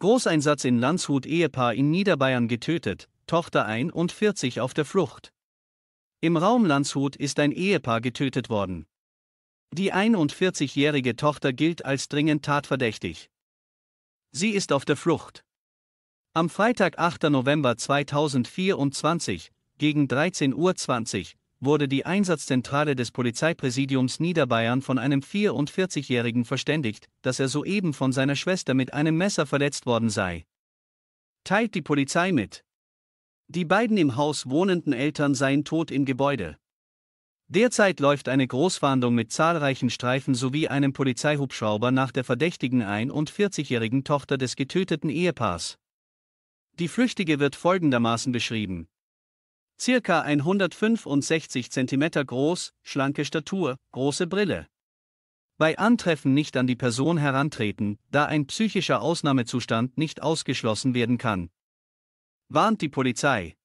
Großeinsatz in Landshut Ehepaar in Niederbayern getötet, Tochter 41 auf der Flucht. Im Raum Landshut ist ein Ehepaar getötet worden. Die 41-jährige Tochter gilt als dringend tatverdächtig. Sie ist auf der Flucht. Am Freitag, 8. November 2024, gegen 13.20 Uhr, wurde die Einsatzzentrale des Polizeipräsidiums Niederbayern von einem 44-Jährigen verständigt, dass er soeben von seiner Schwester mit einem Messer verletzt worden sei. Teilt die Polizei mit. Die beiden im Haus wohnenden Eltern seien tot im Gebäude. Derzeit läuft eine Großfahndung mit zahlreichen Streifen sowie einem Polizeihubschrauber nach der verdächtigen 41-jährigen Tochter des getöteten Ehepaars. Die Flüchtige wird folgendermaßen beschrieben circa 165 cm groß, schlanke Statur, große Brille. Bei Antreffen nicht an die Person herantreten, da ein psychischer Ausnahmezustand nicht ausgeschlossen werden kann. Warnt die Polizei.